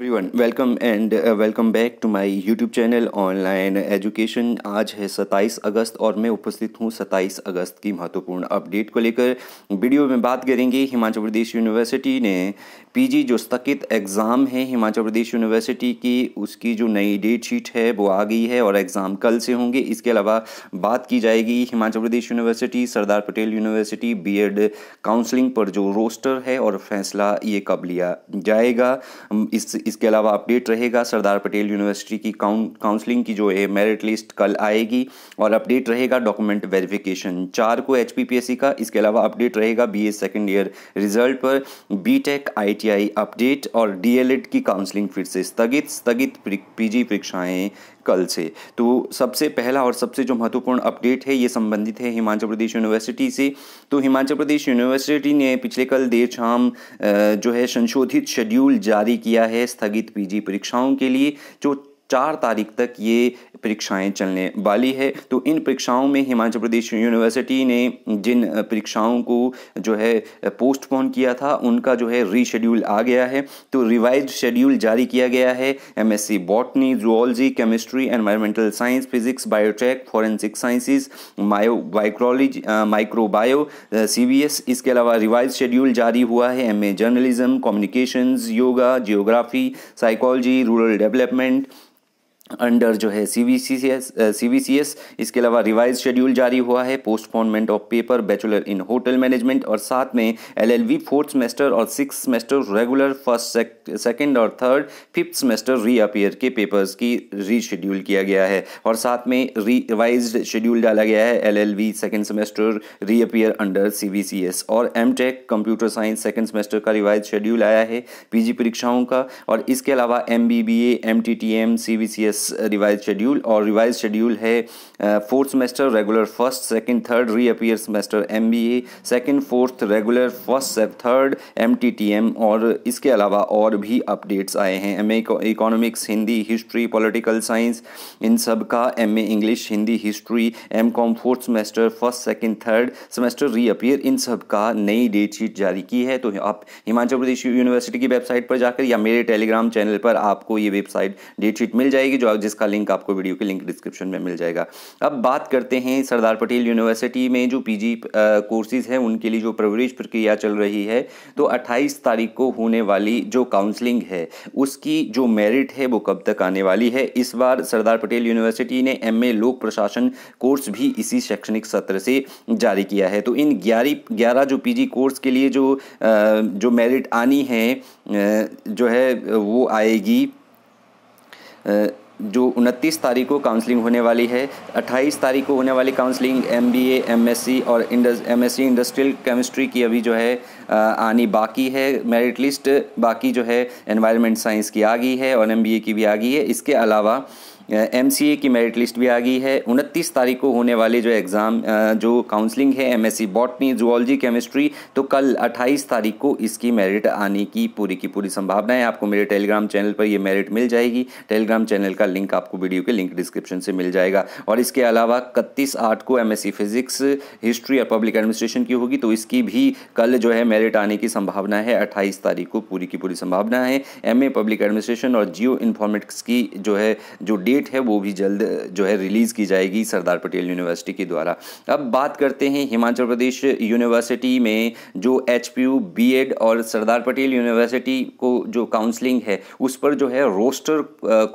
everyone welcome and welcome back to my YouTube channel online education आज है सत्ताईस अगस्त और मैं उपस्थित हूँ सत्ताईस अगस्त की महत्वपूर्ण अपडेट को लेकर वीडियो में बात करेंगे हिमाचल प्रदेश यूनिवर्सिटी ने पीजी जो स्थगित एग्ज़ाम है हिमाचल प्रदेश यूनिवर्सिटी की उसकी जो नई डेट शीट है वो आ गई है और एग्ज़ाम कल से होंगे इसके अलावा बात की जाएगी Himachal Pradesh university Sardar Patel university BEd counselling पर जो रोस्टर है और फैसला ये कब लिया जाएगा इस इसके अलावा अपडेट रहेगा सरदार पटेल यूनिवर्सिटी की काउंसलिंग की जो है मेरिट लिस्ट कल आएगी और अपडेट रहेगा डॉक्यूमेंट वेरिफिकेशन चार को एच का इसके अलावा अपडेट रहेगा B A second year result पर B tech I ITI update और डीएलएड की काउंसलिंग फिर से स्थगित स्थगित पीजी परीक्षाएं कल से तो सबसे पहला और सबसे जो महत्वपूर्ण अपडेट है ये संबंधित है हिमाचल प्रदेश यूनिवर्सिटी से तो हिमाचल प्रदेश यूनिवर्सिटी ने पिछले कल देर शाम जो है संशोधित शेड्यूल जारी किया है स्थगित पीजी परीक्षाओं के लिए जो चार तारीख तक ये परीक्षाएं चलने वाली है तो इन परीक्षाओं में हिमाचल प्रदेश यूनिवर्सिटी ने जिन परीक्षाओं को जो है पोस्टपोन किया था उनका जो है रीशेड्यूल आ गया है तो रिवाइज शेड्यूल जारी किया गया है MSc botany zoology chemistry environmental science physics biotech forensic sciences मायो बाइक्रोलॉजी माइक्रोबायो एस इसके अलावा रिवाइज शेड्यूल जारी हुआ है A journalism communication yoga geography psychology rural development under जो है C V C S C C S इसके अलावा रिवाइज शेड्यूल जारी हुआ है postponement of paper bachelor in hotel management और साथ में L L V fourth semester और six semester regular first second और थर्ड फिफ्थ सेमेस्टर रीअपियर के पेपर्स की रीशेड्यूल किया गया है और साथ में रिवाइज शेड्यूल डाला गया है L L V second semester reappear under C C S और M tech computer science second semester का रिवाइज शेड्यूल आया है पी जी परीक्षाओं का और इसके अलावा M B B A M T T M C C S इस रिवाइज शेड्यूल और रिवाइज शेड्यूल है fourth semester regular first second third reappear semester M B A second fourth regular first third M T T M और इसके अलावा और भी updates आए हैं M A economics Hindi history political science इन सब का M A English Hindi history M com fourth semester first second third semester reappear इन सब का नई डेट शीट जारी की है तो आप हिमाचल प्रदेश यूनिवर्सिटी की वेबसाइट पर जाकर या मेरे टेलीग्राम चैनल पर आपको ये वेबसाइट डेट शीट मिल जाएगी जो जिसका लिंक आपको वीडियो के लिंक डिस्क्रिप्शन में मिल जाएगा अब बात करते हैं सरदार पटेल यूनिवर्सिटी में जो पी जी कोर्सेज हैं उनके लिए जो प्रवेश प्रक्रिया चल रही है तो 28 तारीख को होने वाली जो काउंसलिंग है उसकी जो मेरिट है वो कब तक आने वाली है इस बार सरदार पटेल यूनिवर्सिटी ने एम लोक प्रशासन कोर्स भी इसी शैक्षणिक सत्र से जारी किया है तो इन ग्यारह ग्यारह जो पीजी कोर्स के लिए जो जो मेरिट आनी है जो है वो आएगी जो उनतीस तारीख को काउंसलिंग होने वाली है 28 तारीख को होने वाली काउंसलिंग एमबीए एमएससी और इंडस एमएससी इंडस्ट्रियल केमिस्ट्री की अभी जो है आनी बाकी है मेरिट लिस्ट बाकी जो है एनवायरनमेंट साइंस की आ गई है और एम की भी आ गई है इसके अलावा एम की मेरिट लिस्ट भी आ गई है उनतीस तारीख को होने वाले जो एग्ज़ाम जो काउंसलिंग है M S C botany zoology chemistry तो कल 28 तारीख को इसकी मेरिट आने की पूरी की पूरी संभावना है आपको मेरे टेलीग्राम चैनल पर ये मेरिट मिल जाएगी टेलीग्राम चैनल का लिंक आपको वीडियो के लिंक डिस्क्रिप्शन से मिल जाएगा और इसके अलावा इकतीस आठ को एम फिज़िक्स हिस्ट्री और पब्लिक एडमिनिस्ट्रेशन की होगी तो इसकी भी कल जो है मेरिट मेरिट आने की संभावना है अट्ठाईस तारीख को पूरी की पूरी संभावना है एम पब्लिक एडमिनिस्ट्रेशन और जियो इन्फॉर्मेटिक्स की जो है जो डेट है वो भी जल्द जो है रिलीज़ की जाएगी सरदार पटेल यूनिवर्सिटी के द्वारा अब बात करते हैं हिमाचल प्रदेश यूनिवर्सिटी में जो एच पी बी एड और सरदार पटेल यूनिवर्सिटी को जो काउंसलिंग है उस पर जो है रोस्टर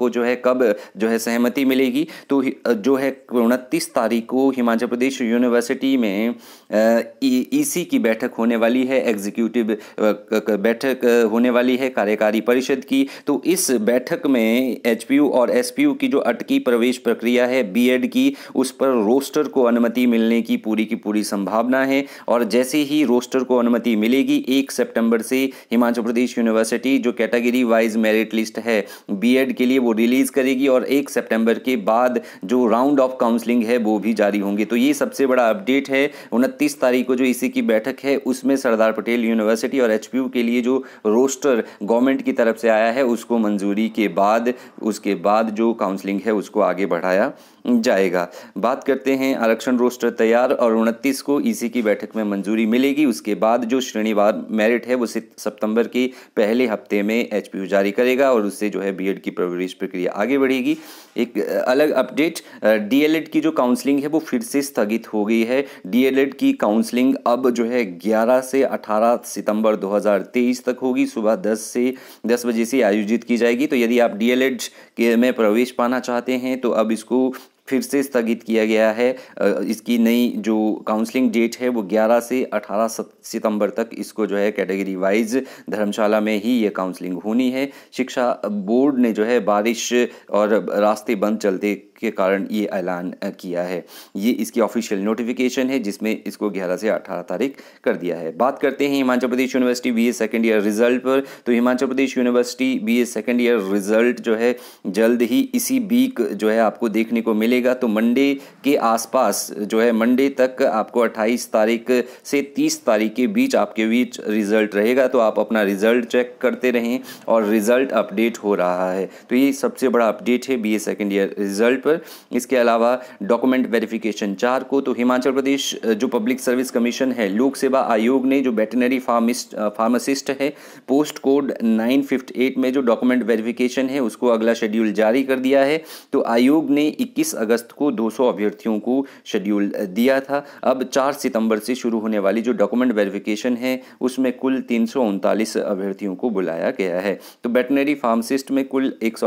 को जो है कब जो है सहमति मिलेगी तो जो है उनतीस तारीख को हिमाचल प्रदेश यूनिवर्सिटी में ई e, e की बैठक होने वाली है एग्जीक्यूटिव uh, बैठक uh, होने वाली है कार्यकारी परिषद की तो इस बैठक में एच और एस की जो अटकी प्रवेश प्रक्रिया है बी की उस पर रोस्टर को अनुमति मिलने की पूरी की पूरी संभावना है और जैसे ही रोस्टर को अनुमति मिलेगी एक सितंबर से हिमाचल प्रदेश यूनिवर्सिटी जो कैटेगरी वाइज मेरिट लिस्ट है बी के लिए वो रिलीज़ करेगी और एक सितंबर के बाद जो राउंड ऑफ काउंसलिंग है वो भी जारी होंगे तो ये सबसे बड़ा अपडेट है उनतीस तारीख को जो इसी की बैठक है उसमें सरदार पटेल यूनिवर्सिटी और एच के लिए जो रोस्टर गवर्नमेंट की तरफ से आया है उसको मंजूरी के बाद उसके बाद जो काउंसलिंग है उसको आगे बढ़ाया जाएगा बात करते हैं आरक्षण रोस्टर तैयार और उनतीस को ईसी की बैठक में मंजूरी मिलेगी उसके बाद जो श्रेणीवार मेरिट है वो सितंबर के पहले हफ्ते में एच जारी करेगा और उससे जो है बी की प्रवेश प्रक्रिया आगे बढ़ेगी एक अलग अपडेट डी की जो काउंसलिंग है वो फिर से स्थगित हो गई है डी की काउंसलिंग अब जो है ग्यारह से अठारह सितंबर दो तक होगी सुबह दस से दस बजे से आयोजित की जाएगी तो यदि आप डी के में प्रवेश पाना चाहते हैं तो अब इसको फिर से स्थगित किया गया है इसकी नई जो काउंसलिंग डेट है वो 11 से 18 सितंबर तक इसको जो है कैटेगरी वाइज धर्मशाला में ही ये काउंसलिंग होनी है शिक्षा बोर्ड ने जो है बारिश और रास्ते बंद चलते के कारण ये ऐलान किया है ये इसकी ऑफिशियल नोटिफिकेशन है जिसमें इसको ग्यारह से अठारह तारीख कर दिया है बात करते हैं Himachal Pradesh university B A second year result पर तो Himachal Pradesh university B A second year result जो है जल्द ही इसी वीक जो है आपको देखने को मिलेगा तो मंडे के आसपास जो है मंडे तक आपको अट्ठाईस तारीख से तीस तारीख के बीच आपके बीच रिजल्ट रहेगा तो आप अपना रिजल्ट चेक करते रहें और रिजल्ट अपडेट हो रहा है तो ये सबसे बड़ा अपडेट है B A second year result पर इसके अलावा डॉक्यूमेंट वेरिफिकेशन चार को तो हिमाचल प्रदेश जो पब्लिक सर्विस कमीशन है लोक सेवा आयोग ने जो वेटनरी फार्मिस्ट फार्मासिस्ट है पोस्ट कोड नाइन में जो डॉक्यूमेंट वेरिफिकेशन है उसको अगला शेड्यूल जारी कर दिया है तो आयोग ने इक्कीस अगस्त को 200 अभ्यर्थियों को शेड्यूल दिया था अब चार सितंबर से शुरू होने वाली जो डॉक्यूमेंट वेरिफिकेशन है उसमें कुल तीन अभ्यर्थियों को बुलाया गया है तो वेटनरी फार्मासिस्ट में कुल एक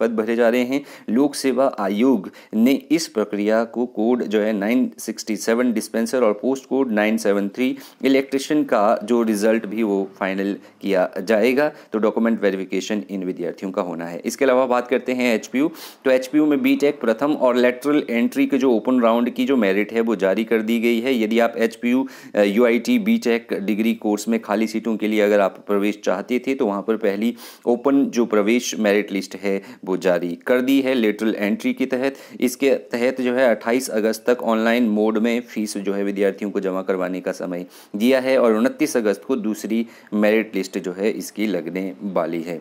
पद भरे जा रहे हैं लोक सेवा आयोग आयोग ने इस प्रक्रिया को कोड जो है 967 डिस्पेंसर और पोस्ट कोड 973 इलेक्ट्रिशियन का जो रिजल्ट भी वो फाइनल किया जाएगा तो डॉक्यूमेंट वेरिफिकेशन इन विद्यार्थियों का होना है इसके अलावा बात करते हैं एच तो एच में बी प्रथम और लेटरल एंट्री के जो ओपन राउंड की जो मेरिट है वो जारी कर दी गई है यदि आप H P U degree course में खाली सीटों के लिए अगर आप प्रवेश चाहते थे तो वहाँ पर पहली ओपन जो प्रवेश मेरिट लिस्ट है वो जारी कर दी है लेटरल एंट्री की तहत इसके तहत जो है 28 अगस्त तक ऑनलाइन मोड में फीस जो है विद्यार्थियों को जमा करवाने का समय दिया है और उनतीस अगस्त को दूसरी मेरिट लिस्ट जो है इसकी लगने वाली है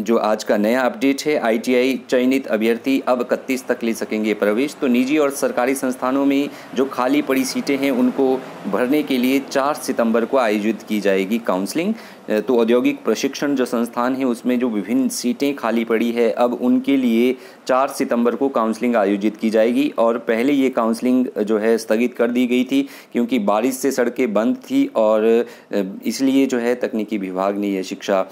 जो आज का नया अपडेट है आईटीआई चयनित अभ्यर्थी अब इकतीस तक ले सकेंगे प्रवेश तो निजी और सरकारी संस्थानों में जो खाली पड़ी सीटें हैं उनको भरने के लिए 4 सितंबर को आयोजित की जाएगी काउंसलिंग तो औद्योगिक प्रशिक्षण जो संस्थान है उसमें जो विभिन्न सीटें खाली पड़ी है अब उनके लिए चार सितंबर को काउंसलिंग आयोजित की जाएगी और पहले ये काउंसलिंग जो है स्थगित कर दी गई थी क्योंकि बारिश से सड़कें बंद थी और इसलिए जो है तकनीकी विभाग ने यह शिक्षा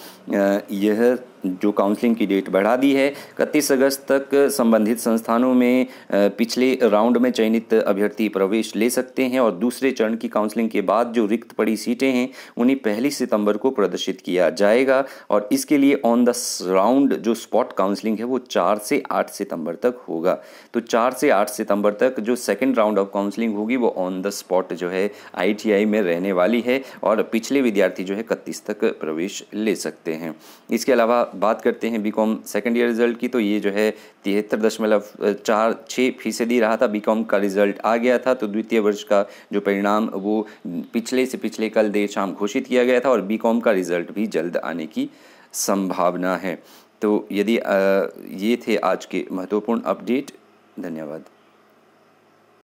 यह जो काउंसलिंग की डेट बढ़ा दी है इकतीस अगस्त तक संबंधित संस्थानों में पिछले राउंड में चयनित अभ्यर्थी प्रवेश ले सकते हैं और दूसरे चरण की काउंसलिंग के बाद जो रिक्त पड़ी सीटें हैं उन्हें पहली सितंबर को प्रदर्शित किया जाएगा और इसके लिए ऑन द राउंड जो स्पॉट काउंसलिंग है वो चार से आठ सितंबर तक होगा तो चार से आठ सितंबर तक जो सेकेंड राउंड ऑफ काउंसलिंग होगी वो ऑन द स्पॉट जो है आई में रहने वाली है और पिछले विद्यार्थी जो है इकतीस तक प्रवेश ले सकते हैं इसके अलावा बात करते हैं B com second year result की तो ये जो है तिहत्तर दशमलव चार छः फीसदी रहा था बी कॉम का रिजल्ट आ गया था तो द्वितीय वर्ष का जो परिणाम वो पिछले से पिछले कल देर शाम घोषित किया गया था और बी कॉम का उसका रिज़ल्ट भी जल्द आने की संभावना है तो यदि ये थे आज के महत्वपूर्ण अपडेट धन्यवाद